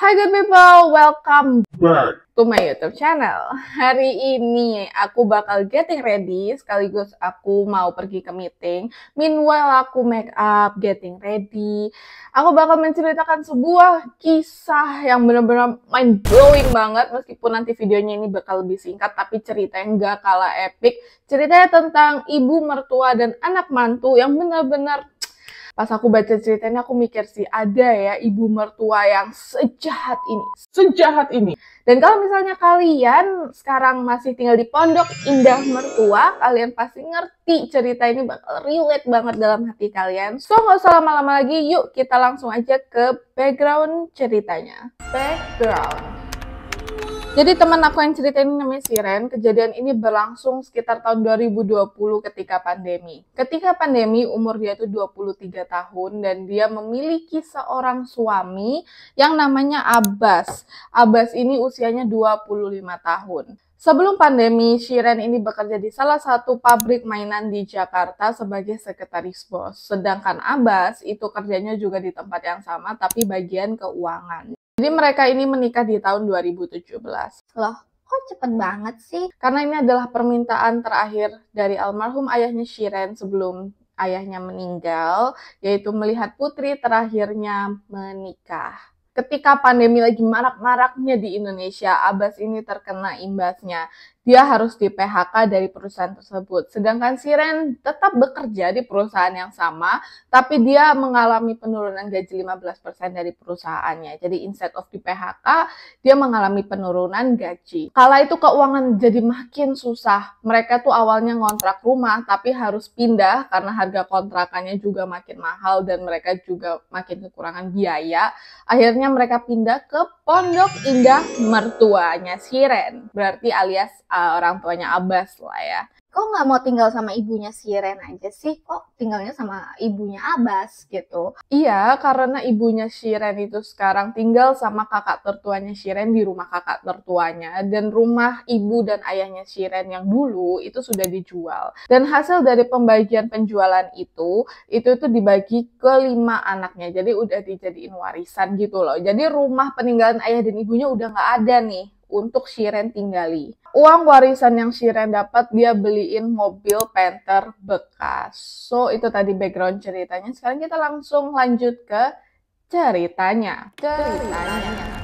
Hai good people, welcome back to my YouTube channel. Hari ini aku bakal getting ready sekaligus aku mau pergi ke meeting. Meanwhile aku make up, getting ready. Aku bakal menceritakan sebuah kisah yang benar-benar mind blowing banget meskipun nanti videonya ini bakal lebih singkat tapi ceritanya gak kalah epic. Ceritanya tentang ibu mertua dan anak mantu yang benar-benar pas aku baca ceritanya aku mikir sih ada ya ibu mertua yang sejahat ini, sejahat ini. Dan kalau misalnya kalian sekarang masih tinggal di pondok indah mertua, kalian pasti ngerti cerita ini bakal relate banget dalam hati kalian. So nggak usah lama-lama lagi, yuk kita langsung aja ke background ceritanya. Background. Jadi teman aku yang cerita ini namanya Siren, kejadian ini berlangsung sekitar tahun 2020 ketika pandemi. Ketika pandemi umur dia itu 23 tahun dan dia memiliki seorang suami yang namanya Abbas. Abbas ini usianya 25 tahun. Sebelum pandemi, Shiren ini bekerja di salah satu pabrik mainan di Jakarta sebagai sekretaris bos. Sedangkan Abbas itu kerjanya juga di tempat yang sama tapi bagian keuangan. Jadi mereka ini menikah di tahun 2017. Loh, kok cepet banget sih? Karena ini adalah permintaan terakhir dari almarhum ayahnya Shiren sebelum ayahnya meninggal, yaitu melihat putri terakhirnya menikah. Ketika pandemi lagi marak-maraknya di Indonesia, Abbas ini terkena imbasnya dia harus di PHK dari perusahaan tersebut. Sedangkan Siren tetap bekerja di perusahaan yang sama, tapi dia mengalami penurunan gaji 15% dari perusahaannya. Jadi instead of di PHK, dia mengalami penurunan gaji. Kala itu keuangan jadi makin susah. Mereka tuh awalnya ngontrak rumah, tapi harus pindah karena harga kontrakannya juga makin mahal dan mereka juga makin kekurangan biaya. Akhirnya mereka pindah ke Pondok Indah mertuanya Siren, berarti alias uh, orang tuanya Abbas lah ya. Kok nggak mau tinggal sama ibunya si Ren aja sih? Kok tinggalnya sama ibunya Abbas gitu? Iya, karena ibunya Siren itu sekarang tinggal sama kakak tertuanya Siren di rumah kakak tertuanya. Dan rumah ibu dan ayahnya Siren yang dulu itu sudah dijual. Dan hasil dari pembagian penjualan itu, itu itu dibagi ke lima anaknya. Jadi udah dijadiin warisan gitu loh. Jadi rumah peninggalan ayah dan ibunya udah nggak ada nih untuk Shiren tinggali. Uang warisan yang Shiren dapat dia beliin mobil Panther bekas. So itu tadi background ceritanya. Sekarang kita langsung lanjut ke ceritanya. Ceritanya. ceritanya.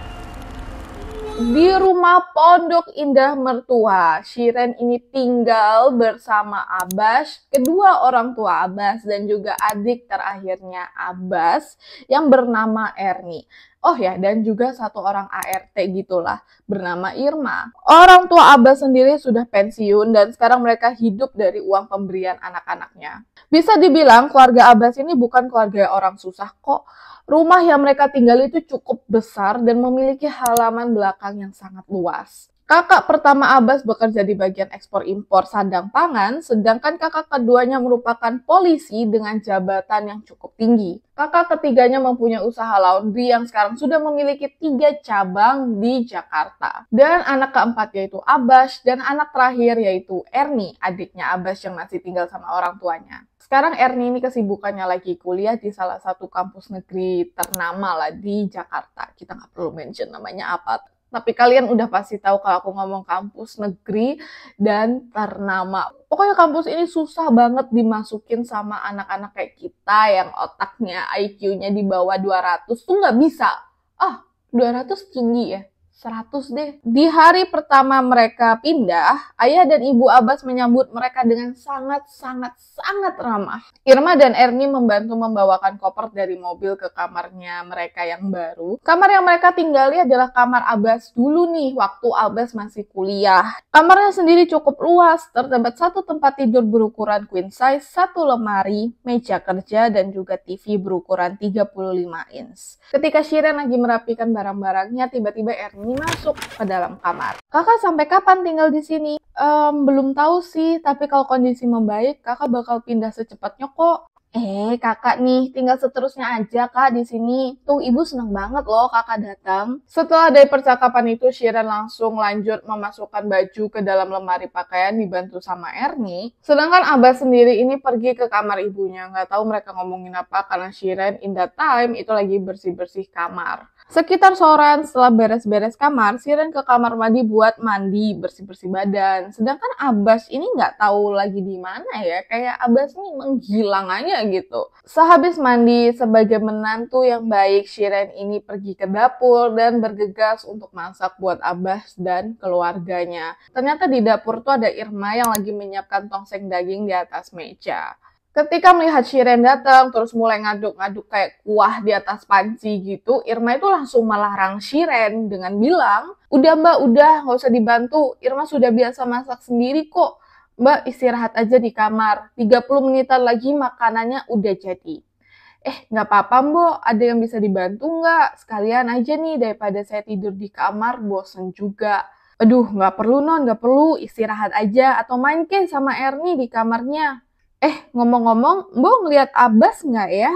Di rumah Pondok Indah Mertua, Shiren ini tinggal bersama Abbas, kedua orang tua Abbas dan juga adik terakhirnya Abbas yang bernama Erni. Oh ya, dan juga satu orang ART gitulah bernama Irma. Orang tua Abbas sendiri sudah pensiun dan sekarang mereka hidup dari uang pemberian anak-anaknya. Bisa dibilang keluarga Abbas ini bukan keluarga orang susah kok Rumah yang mereka tinggal itu cukup besar dan memiliki halaman belakang yang sangat luas. Kakak pertama Abbas bekerja di bagian ekspor-impor sandang pangan, sedangkan kakak keduanya merupakan polisi dengan jabatan yang cukup tinggi. Kakak ketiganya mempunyai usaha laundry yang sekarang sudah memiliki tiga cabang di Jakarta. Dan anak keempat yaitu Abbas, dan anak terakhir yaitu Erni, adiknya Abbas yang masih tinggal sama orang tuanya. Sekarang Erni ini kesibukannya lagi kuliah di salah satu kampus negeri ternama lah di Jakarta. Kita nggak perlu mention namanya apa. Tapi kalian udah pasti tahu kalau aku ngomong kampus negeri dan ternama. Pokoknya kampus ini susah banget dimasukin sama anak-anak kayak kita yang otaknya IQ-nya di bawah 200 tuh nggak bisa. Ah, 200 tinggi ya 100 deh. Di hari pertama mereka pindah, ayah dan ibu Abbas menyambut mereka dengan sangat-sangat-sangat ramah. Irma dan Erni membantu membawakan koper dari mobil ke kamarnya mereka yang baru. Kamar yang mereka tinggali adalah kamar Abbas dulu nih, waktu Abbas masih kuliah. Kamarnya sendiri cukup luas, terdapat satu tempat tidur berukuran queen size, satu lemari, meja kerja, dan juga TV berukuran 35 inch. Ketika Shiren lagi merapikan barang-barangnya, tiba-tiba Erni ini masuk ke dalam kamar. Kakak sampai kapan tinggal di sini? Um, belum tahu sih, tapi kalau kondisi membaik, kakak bakal pindah secepatnya kok. Eh, kakak nih, tinggal seterusnya aja kak di sini. Tuh, ibu seneng banget loh kakak datang. Setelah dari percakapan itu, Shiren langsung lanjut memasukkan baju ke dalam lemari pakaian dibantu sama Ernie. Sedangkan Abah sendiri ini pergi ke kamar ibunya. Nggak tahu mereka ngomongin apa karena Shiren in that time itu lagi bersih-bersih kamar. Sekitar sorean setelah beres-beres kamar, Siren ke kamar mandi buat mandi, bersih-bersih badan. Sedangkan Abbas ini nggak tahu lagi di mana ya, kayak Abbas ini menghilang aja gitu. Sehabis mandi, sebagai menantu yang baik, Siren ini pergi ke dapur dan bergegas untuk masak buat Abbas dan keluarganya. Ternyata di dapur tuh ada Irma yang lagi menyiapkan tongseng daging di atas meja. Ketika melihat Shiren datang, terus mulai ngaduk-ngaduk kayak kuah di atas panci gitu, Irma itu langsung melarang Shiren dengan bilang, udah mbak, udah, nggak usah dibantu, Irma sudah biasa masak sendiri kok, mbak istirahat aja di kamar, 30 menitan lagi makanannya udah jadi. Eh, nggak apa-apa mbak, ada yang bisa dibantu nggak? Sekalian aja nih, daripada saya tidur di kamar, bosen juga aduh nggak perlu non nggak perlu istirahat aja atau main ke sama Erni di kamarnya Eh, ngomong-ngomong, Mbok ngeliat Abbas nggak ya?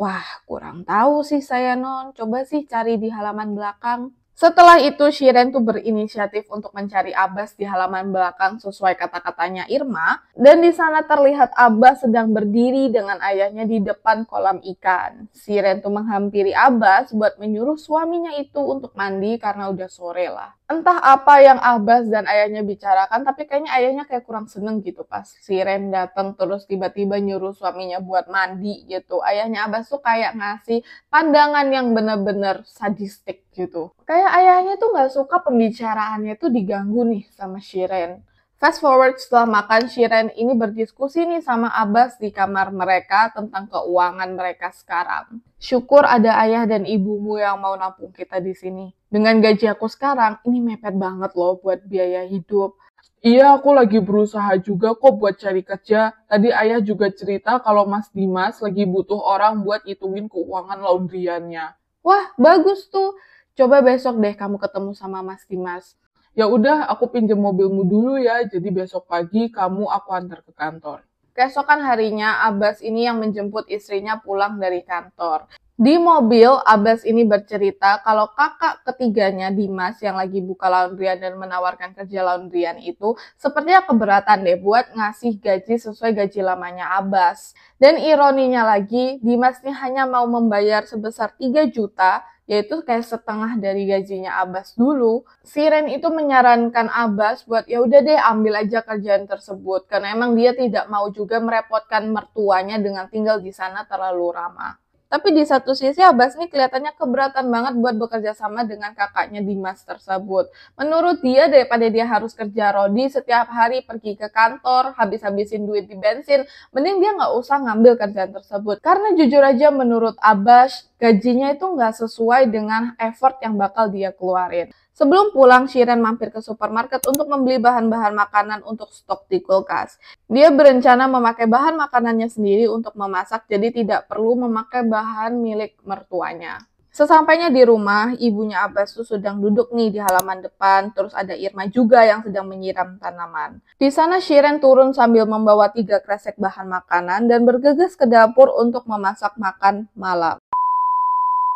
Wah, kurang tahu sih saya, Non. Coba sih cari di halaman belakang. Setelah itu, Shiren tuh berinisiatif untuk mencari Abbas di halaman belakang sesuai kata-katanya Irma, dan di sana terlihat Abbas sedang berdiri dengan ayahnya di depan kolam ikan. Shiren tuh menghampiri Abbas buat menyuruh suaminya itu untuk mandi karena udah sore lah. Entah apa yang Abbas dan ayahnya bicarakan, tapi kayaknya ayahnya kayak kurang seneng gitu pas Shiren datang terus tiba-tiba nyuruh suaminya buat mandi gitu. Ayahnya Abbas tuh kayak ngasih pandangan yang bener-bener sadistik gitu. Kayak ayahnya tuh nggak suka pembicaraannya tuh diganggu nih sama Shiren. Fast forward setelah makan, Shiren ini berdiskusi nih sama Abbas di kamar mereka tentang keuangan mereka sekarang. Syukur ada ayah dan ibumu yang mau nampung kita di sini. Dengan gaji aku sekarang, ini mepet banget loh buat biaya hidup. Iya, aku lagi berusaha juga kok buat cari kerja. Tadi ayah juga cerita kalau Mas Dimas lagi butuh orang buat hitungin keuangan laundryannya. Wah, bagus tuh coba besok deh kamu ketemu sama Mas Dimas. Ya udah, aku pinjam mobilmu dulu ya, jadi besok pagi kamu aku antar ke kantor. Keesokan harinya, Abbas ini yang menjemput istrinya pulang dari kantor. Di mobil, Abbas ini bercerita kalau kakak ketiganya Dimas yang lagi buka laundryan dan menawarkan kerja laundryan itu sepertinya keberatan deh buat ngasih gaji sesuai gaji lamanya Abbas. Dan ironinya lagi, Dimas ini hanya mau membayar sebesar 3 juta yaitu kayak setengah dari gajinya Abbas dulu. Siren itu menyarankan Abbas buat ya udah deh ambil aja kerjaan tersebut karena emang dia tidak mau juga merepotkan mertuanya dengan tinggal di sana terlalu ramah. Tapi di satu sisi Abbas nih kelihatannya keberatan banget buat bekerja sama dengan kakaknya Dimas tersebut. Menurut dia daripada dia harus kerja rodi setiap hari pergi ke kantor, habis-habisin duit di bensin, mending dia nggak usah ngambil kerjaan tersebut. Karena jujur aja menurut Abbas, gajinya itu nggak sesuai dengan effort yang bakal dia keluarin. Sebelum pulang, Shiren mampir ke supermarket untuk membeli bahan-bahan makanan untuk stok di kulkas. Dia berencana memakai bahan makanannya sendiri untuk memasak, jadi tidak perlu memakai bahan milik mertuanya. Sesampainya di rumah, ibunya Abbas tuh sedang duduk nih di halaman depan, terus ada Irma juga yang sedang menyiram tanaman. Di sana Shiren turun sambil membawa tiga kresek bahan makanan dan bergegas ke dapur untuk memasak makan malam.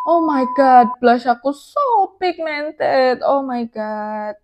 Oh my god, blush aku so pigmented. Oh my god.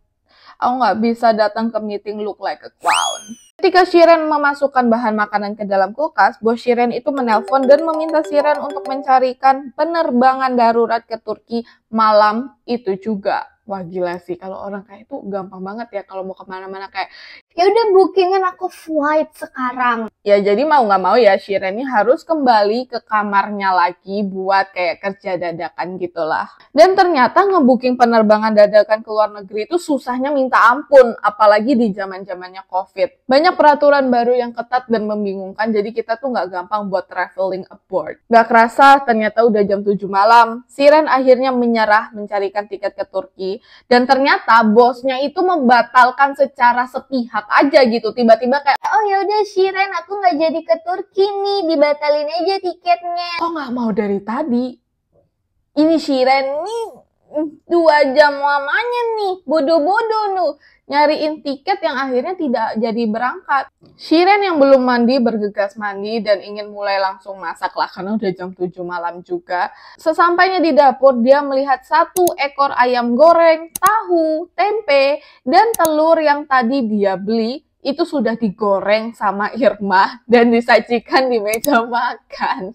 Aku nggak bisa datang ke meeting look like a clown. Ketika Shiren memasukkan bahan makanan ke dalam kulkas, bos Shiren itu menelpon dan meminta Shiren untuk mencarikan penerbangan darurat ke Turki malam itu juga. Wah gila sih, kalau orang kayak itu gampang banget ya kalau mau kemana-mana kayak ya udah bookingan aku flight sekarang. Ya jadi mau nggak mau ya Shiren ini harus kembali ke kamarnya lagi buat kayak kerja dadakan gitulah. Dan ternyata ngebooking penerbangan dadakan ke luar negeri itu susahnya minta ampun, apalagi di zaman zamannya COVID. Banyak peraturan baru yang ketat dan membingungkan, jadi kita tuh nggak gampang buat traveling abroad. Nggak kerasa ternyata udah jam 7 malam, Shiren akhirnya menyerah mencarikan tiket ke Turki, dan ternyata bosnya itu membatalkan secara sepihak aja gitu tiba-tiba kayak oh ya udah Shiren aku nggak jadi ke Turki nih dibatalin aja tiketnya oh nggak mau dari tadi ini Shiren nih dua jam lamanya nih bodoh-bodoh nuh nyariin tiket yang akhirnya tidak jadi berangkat. Shiren yang belum mandi bergegas mandi dan ingin mulai langsung masak lah karena udah jam 7 malam juga. Sesampainya di dapur dia melihat satu ekor ayam goreng, tahu, tempe, dan telur yang tadi dia beli itu sudah digoreng sama Irma dan disajikan di meja makan.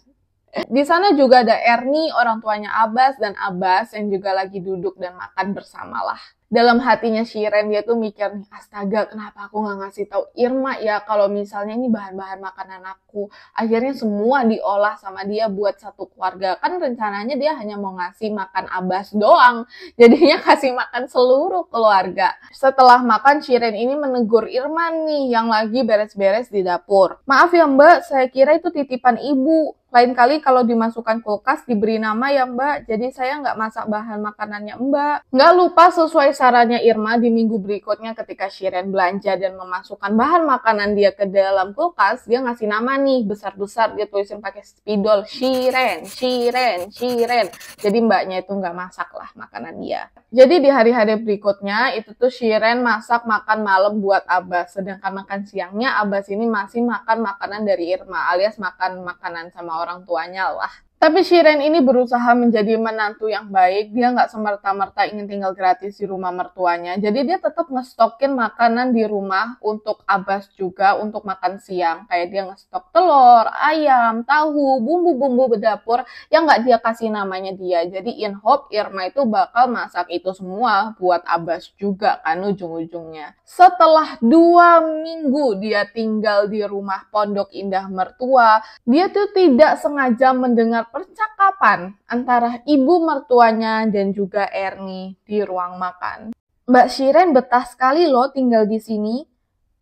Di sana juga ada Erni, orang tuanya Abbas, dan Abbas yang juga lagi duduk dan makan bersama lah. Dalam hatinya Shiren dia tuh mikir astaga kenapa aku gak ngasih tahu Irma ya kalau misalnya ini bahan-bahan makanan aku. Akhirnya semua diolah sama dia buat satu keluarga. Kan rencananya dia hanya mau ngasih makan Abbas doang. Jadinya kasih makan seluruh keluarga. Setelah makan Shiren ini menegur Irma nih yang lagi beres-beres di dapur. Maaf ya mbak, saya kira itu titipan ibu. Lain kali kalau dimasukkan kulkas diberi nama ya Mbak, jadi saya nggak masak bahan makanannya Mbak. Nggak lupa sesuai sarannya Irma di minggu berikutnya ketika Shiren belanja dan memasukkan bahan makanan dia ke dalam kulkas, dia ngasih nama nih besar-besar dia tulisin pakai spidol Shiren, Shiren, Shiren. Jadi mbaknya itu nggak masak lah makanan dia. Jadi di hari-hari berikutnya itu tuh Shiren masak makan malam buat Abbas, sedangkan makan siangnya Abbas ini masih makan makanan dari Irma alias makan makanan sama orang tuanya lah. Tapi Shiren ini berusaha menjadi menantu yang baik. Dia nggak semerta-merta ingin tinggal gratis di rumah mertuanya. Jadi dia tetap ngestokin makanan di rumah untuk Abbas juga untuk makan siang. Kayak dia ngestok telur, ayam, tahu, bumbu-bumbu berdapur yang nggak dia kasih namanya dia. Jadi in hope Irma itu bakal masak itu semua buat Abbas juga kan ujung-ujungnya. Setelah dua minggu dia tinggal di rumah pondok indah mertua, dia tuh tidak sengaja mendengar percakapan antara ibu mertuanya dan juga Ernie di ruang makan. Mbak Shiren betah sekali loh tinggal di sini.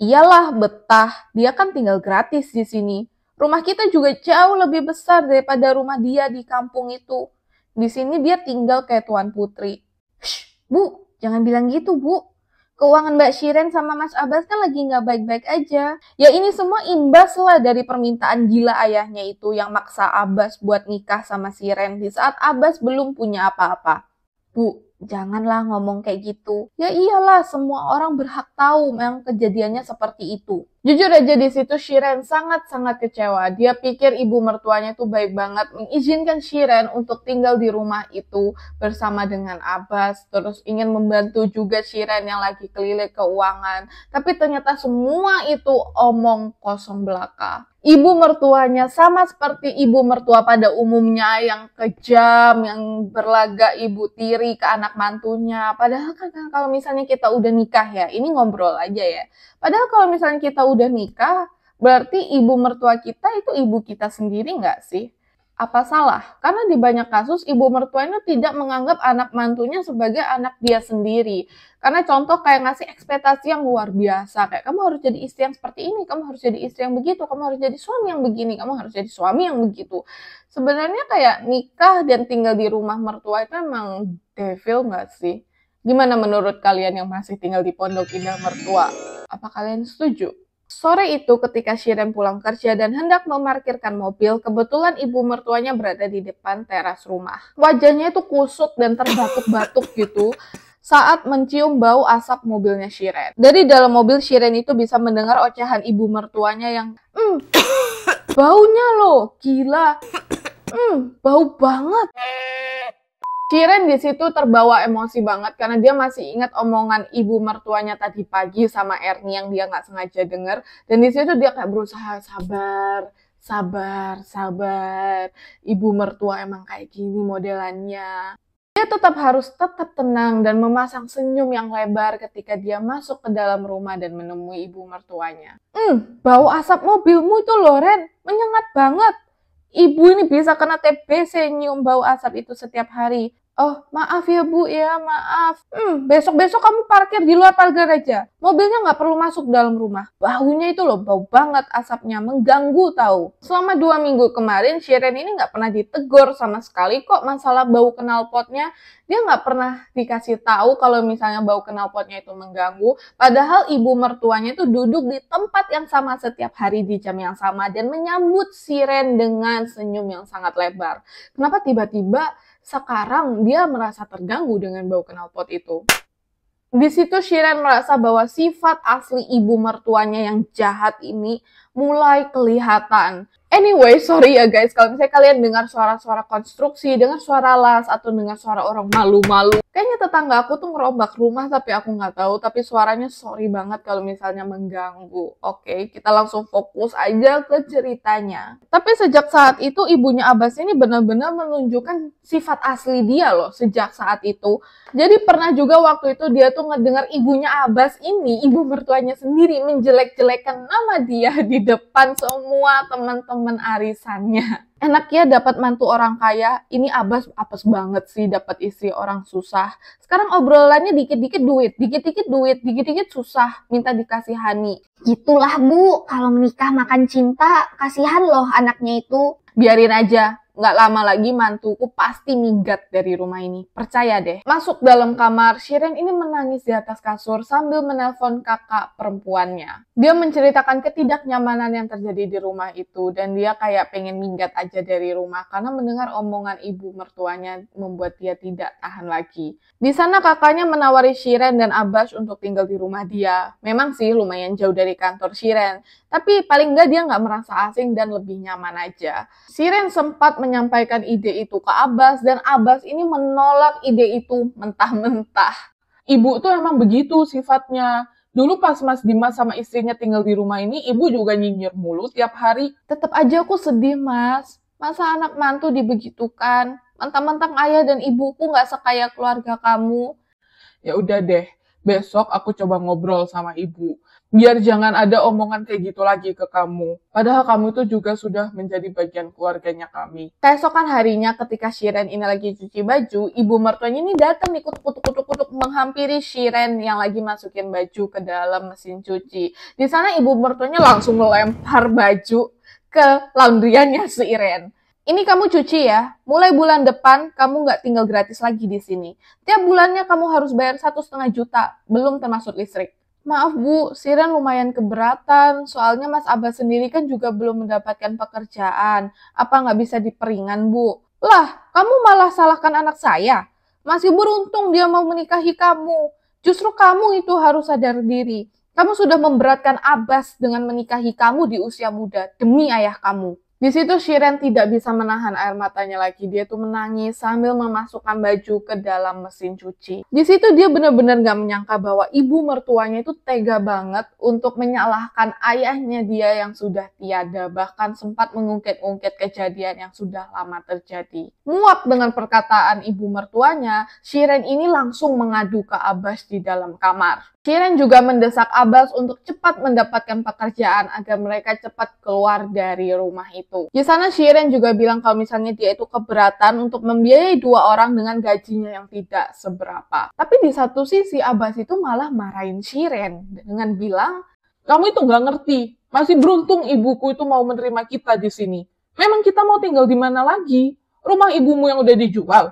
Iyalah betah, dia kan tinggal gratis di sini. Rumah kita juga jauh lebih besar daripada rumah dia di kampung itu. Di sini dia tinggal kayak Tuan Putri. Shh, Bu, jangan bilang gitu, Bu keuangan Mbak Shiren sama Mas Abbas kan lagi nggak baik-baik aja. Ya ini semua imbas lah dari permintaan gila ayahnya itu yang maksa Abbas buat nikah sama Shiren di saat Abbas belum punya apa-apa. Bu, janganlah ngomong kayak gitu. Ya iyalah, semua orang berhak tahu memang kejadiannya seperti itu. Jujur aja di situ Shiren sangat-sangat kecewa. Dia pikir ibu mertuanya tuh baik banget mengizinkan Shiren untuk tinggal di rumah itu bersama dengan Abbas. Terus ingin membantu juga Shiren yang lagi kelilit keuangan. Tapi ternyata semua itu omong kosong belaka ibu mertuanya sama seperti ibu mertua pada umumnya yang kejam, yang berlagak ibu tiri ke anak mantunya. Padahal kan, kan kalau misalnya kita udah nikah ya, ini ngobrol aja ya. Padahal kalau misalnya kita udah nikah, berarti ibu mertua kita itu ibu kita sendiri nggak sih? Apa salah? Karena di banyak kasus ibu mertuanya tidak menganggap anak mantunya sebagai anak dia sendiri. Karena contoh kayak ngasih ekspektasi yang luar biasa. Kayak kamu harus jadi istri yang seperti ini, kamu harus jadi istri yang begitu, kamu harus jadi suami yang begini, kamu harus jadi suami yang begitu. Sebenarnya kayak nikah dan tinggal di rumah mertua itu emang devil nggak sih? Gimana menurut kalian yang masih tinggal di pondok indah mertua? Apa kalian setuju? Sore itu ketika Shiren pulang kerja dan hendak memarkirkan mobil, kebetulan ibu mertuanya berada di depan teras rumah. Wajahnya itu kusut dan terbatuk-batuk gitu saat mencium bau asap mobilnya Shiren. Dari dalam mobil Shiren itu bisa mendengar ocehan ibu mertuanya yang, hmm, baunya loh, gila, hmm, bau banget. Kiren di situ terbawa emosi banget karena dia masih ingat omongan ibu mertuanya tadi pagi sama Ernie yang dia nggak sengaja denger. Dan di situ dia kayak berusaha sabar, sabar, sabar. Ibu mertua emang kayak gini modelannya. Dia tetap harus tetap tenang dan memasang senyum yang lebar ketika dia masuk ke dalam rumah dan menemui ibu mertuanya. Hmm, bau asap mobilmu itu Loren, menyengat banget. Ibu ini bisa kena TBC nyium bau asap itu setiap hari. Oh, maaf ya Bu ya, maaf. Hmm, besok-besok kamu parkir di luar pagar aja. Mobilnya nggak perlu masuk dalam rumah. Baunya itu loh, bau banget asapnya, mengganggu tahu. Selama dua minggu kemarin, Siren ini nggak pernah ditegur sama sekali kok masalah bau knalpotnya. Dia nggak pernah dikasih tahu kalau misalnya bau knalpotnya itu mengganggu. Padahal ibu mertuanya itu duduk di tempat yang sama setiap hari di jam yang sama dan menyambut Siren dengan senyum yang sangat lebar. Kenapa tiba-tiba sekarang dia merasa terganggu dengan bau knalpot itu. Di situ Shiren merasa bahwa sifat asli ibu mertuanya yang jahat ini mulai kelihatan. Anyway, sorry ya guys, kalau misalnya kalian dengar suara-suara konstruksi, dengar suara las, atau dengar suara orang malu-malu, kayaknya tetangga aku tuh ngerombak rumah tapi aku nggak tahu tapi suaranya sorry banget kalau misalnya mengganggu oke kita langsung fokus aja ke ceritanya tapi sejak saat itu ibunya Abbas ini benar-benar menunjukkan sifat asli dia loh sejak saat itu jadi pernah juga waktu itu dia tuh ngedengar ibunya Abbas ini ibu mertuanya sendiri menjelek-jelekan nama dia di depan semua teman-teman arisannya enak ya dapat mantu orang kaya. Ini abas apes banget sih dapat istri orang susah. Sekarang obrolannya dikit-dikit duit, dikit-dikit duit, dikit-dikit susah, minta dikasihani. Gitulah Bu, kalau menikah makan cinta, kasihan loh anaknya itu. Biarin aja, nggak lama lagi mantuku pasti minggat dari rumah ini. Percaya deh. Masuk dalam kamar, Shiren ini menangis di atas kasur sambil menelpon kakak perempuannya. Dia menceritakan ketidaknyamanan yang terjadi di rumah itu dan dia kayak pengen minggat aja dari rumah karena mendengar omongan ibu mertuanya membuat dia tidak tahan lagi. Di sana kakaknya menawari Shiren dan Abbas untuk tinggal di rumah dia. Memang sih lumayan jauh dari kantor Shiren, tapi paling enggak dia nggak merasa asing dan lebih nyaman aja. Siren sempat menyampaikan ide itu ke Abbas dan Abbas ini menolak ide itu mentah-mentah. Ibu tuh emang begitu sifatnya. Dulu pas Mas Dimas sama istrinya tinggal di rumah ini, ibu juga nyinyir mulu tiap hari. Tetap aja aku sedih, Mas. Masa anak mantu dibegitukan? Mentang-mentang ayah dan ibuku nggak sekaya keluarga kamu. Ya udah deh, besok aku coba ngobrol sama ibu biar jangan ada omongan kayak gitu lagi ke kamu. Padahal kamu itu juga sudah menjadi bagian keluarganya kami. Keesokan harinya ketika Shiren ini lagi cuci baju, ibu mertuanya ini datang ikut kutuk-kutuk-kutuk menghampiri Shiren yang lagi masukin baju ke dalam mesin cuci. Di sana ibu mertuanya langsung melempar baju ke laundryannya si ini kamu cuci ya. Mulai bulan depan kamu nggak tinggal gratis lagi di sini. Tiap bulannya kamu harus bayar satu setengah juta, belum termasuk listrik. Maaf Bu, Siren lumayan keberatan, soalnya Mas Abah sendiri kan juga belum mendapatkan pekerjaan. Apa nggak bisa diperingan Bu? Lah, kamu malah salahkan anak saya. Masih beruntung dia mau menikahi kamu. Justru kamu itu harus sadar diri. Kamu sudah memberatkan Abbas dengan menikahi kamu di usia muda demi ayah kamu. Di situ Shiren tidak bisa menahan air matanya lagi. Dia tuh menangis sambil memasukkan baju ke dalam mesin cuci. Di situ dia benar-benar gak menyangka bahwa ibu mertuanya itu tega banget untuk menyalahkan ayahnya dia yang sudah tiada. Bahkan sempat mengungkit-ungkit kejadian yang sudah lama terjadi. Muak dengan perkataan ibu mertuanya, Shiren ini langsung mengadu ke Abbas di dalam kamar. Shiren juga mendesak Abbas untuk cepat mendapatkan pekerjaan agar mereka cepat keluar dari rumah itu itu. Ya, sana Shiren juga bilang kalau misalnya dia itu keberatan untuk membiayai dua orang dengan gajinya yang tidak seberapa. Tapi di satu sisi Abbas itu malah marahin Shiren dengan bilang, kamu itu nggak ngerti, masih beruntung ibuku itu mau menerima kita di sini. Memang kita mau tinggal di mana lagi? Rumah ibumu yang udah dijual.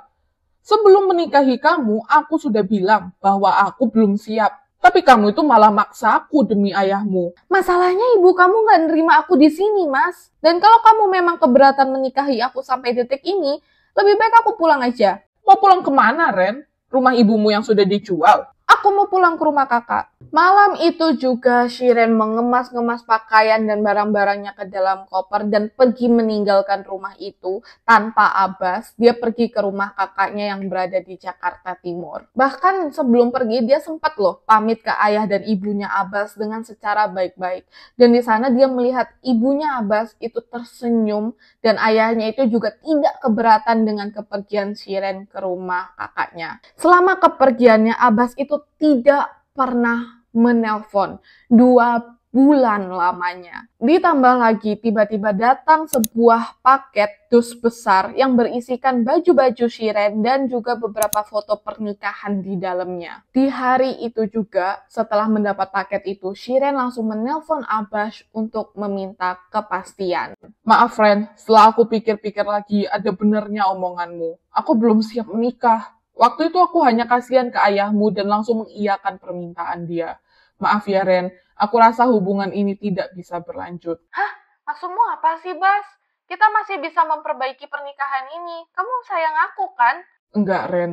Sebelum menikahi kamu, aku sudah bilang bahwa aku belum siap tapi kamu itu malah maksa aku demi ayahmu. Masalahnya ibu kamu nggak nerima aku di sini, Mas. Dan kalau kamu memang keberatan menikahi aku sampai detik ini, lebih baik aku pulang aja. Mau pulang kemana, Ren? Rumah ibumu yang sudah dijual? Aku mau pulang ke rumah kakak. Malam itu juga Shiren mengemas-ngemas pakaian dan barang-barangnya ke dalam koper dan pergi meninggalkan rumah itu tanpa Abbas. Dia pergi ke rumah kakaknya yang berada di Jakarta Timur. Bahkan sebelum pergi dia sempat loh pamit ke ayah dan ibunya Abbas dengan secara baik-baik. Dan di sana dia melihat ibunya Abbas itu tersenyum dan ayahnya itu juga tidak keberatan dengan kepergian Shiren ke rumah kakaknya. Selama kepergiannya Abbas itu tidak pernah menelpon dua bulan lamanya. Ditambah lagi tiba-tiba datang sebuah paket dus besar yang berisikan baju-baju Shiren dan juga beberapa foto pernikahan di dalamnya. Di hari itu juga setelah mendapat paket itu, Shiren langsung menelpon Abash untuk meminta kepastian. Maaf friend. setelah aku pikir-pikir lagi ada benernya omonganmu. Aku belum siap menikah. Waktu itu aku hanya kasihan ke ayahmu dan langsung mengiyakan permintaan dia. Maaf ya Ren, aku rasa hubungan ini tidak bisa berlanjut. Hah? Maksudmu apa sih, Bas? Kita masih bisa memperbaiki pernikahan ini. Kamu sayang aku kan? Enggak, Ren.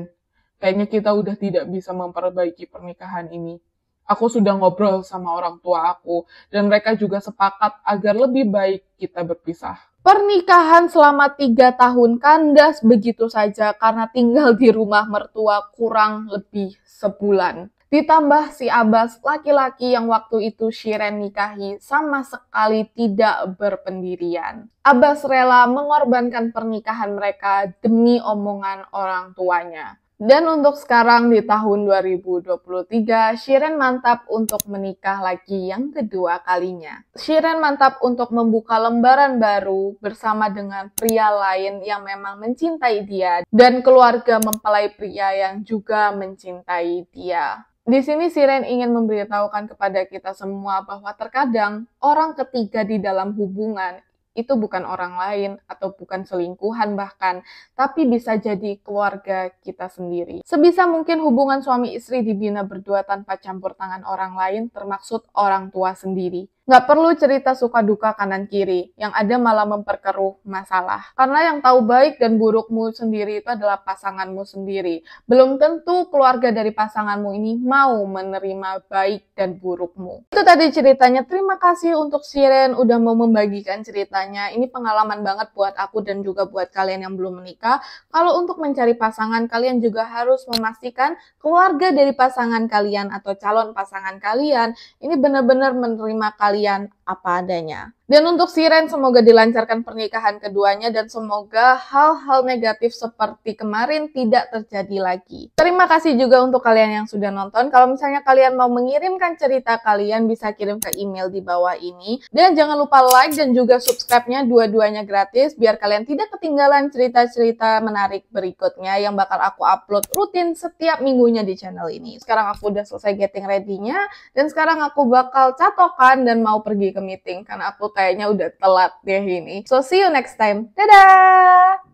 Kayaknya kita udah tidak bisa memperbaiki pernikahan ini. Aku sudah ngobrol sama orang tua aku, dan mereka juga sepakat agar lebih baik kita berpisah. Pernikahan selama tiga tahun kandas begitu saja karena tinggal di rumah mertua kurang lebih sebulan. Ditambah si Abbas laki-laki yang waktu itu Shiren nikahi sama sekali tidak berpendirian. Abbas rela mengorbankan pernikahan mereka demi omongan orang tuanya. Dan untuk sekarang di tahun 2023, Shiren mantap untuk menikah lagi yang kedua kalinya. Shiren mantap untuk membuka lembaran baru bersama dengan pria lain yang memang mencintai dia dan keluarga mempelai pria yang juga mencintai dia. Di sini Siren ingin memberitahukan kepada kita semua bahwa terkadang orang ketiga di dalam hubungan itu bukan orang lain atau bukan selingkuhan bahkan, tapi bisa jadi keluarga kita sendiri. Sebisa mungkin hubungan suami istri dibina berdua tanpa campur tangan orang lain termaksud orang tua sendiri. Nggak perlu cerita suka duka kanan kiri, yang ada malah memperkeruh masalah. Karena yang tahu baik dan burukmu sendiri itu adalah pasanganmu sendiri. Belum tentu keluarga dari pasanganmu ini mau menerima baik dan burukmu. Itu tadi ceritanya. Terima kasih untuk Siren udah mau membagikan ceritanya. Ini pengalaman banget buat aku dan juga buat kalian yang belum menikah. Kalau untuk mencari pasangan, kalian juga harus memastikan keluarga dari pasangan kalian atau calon pasangan kalian ini benar-benar menerima kalian variant apa adanya. Dan untuk Siren semoga dilancarkan pernikahan keduanya dan semoga hal-hal negatif seperti kemarin tidak terjadi lagi. Terima kasih juga untuk kalian yang sudah nonton. Kalau misalnya kalian mau mengirimkan cerita kalian bisa kirim ke email di bawah ini. Dan jangan lupa like dan juga subscribe-nya dua-duanya gratis biar kalian tidak ketinggalan cerita-cerita menarik berikutnya yang bakal aku upload rutin setiap minggunya di channel ini. Sekarang aku udah selesai getting ready-nya dan sekarang aku bakal catokan dan mau pergi ke ke meeting karena aku kayaknya udah telat deh ini. So see you next time. Dadah!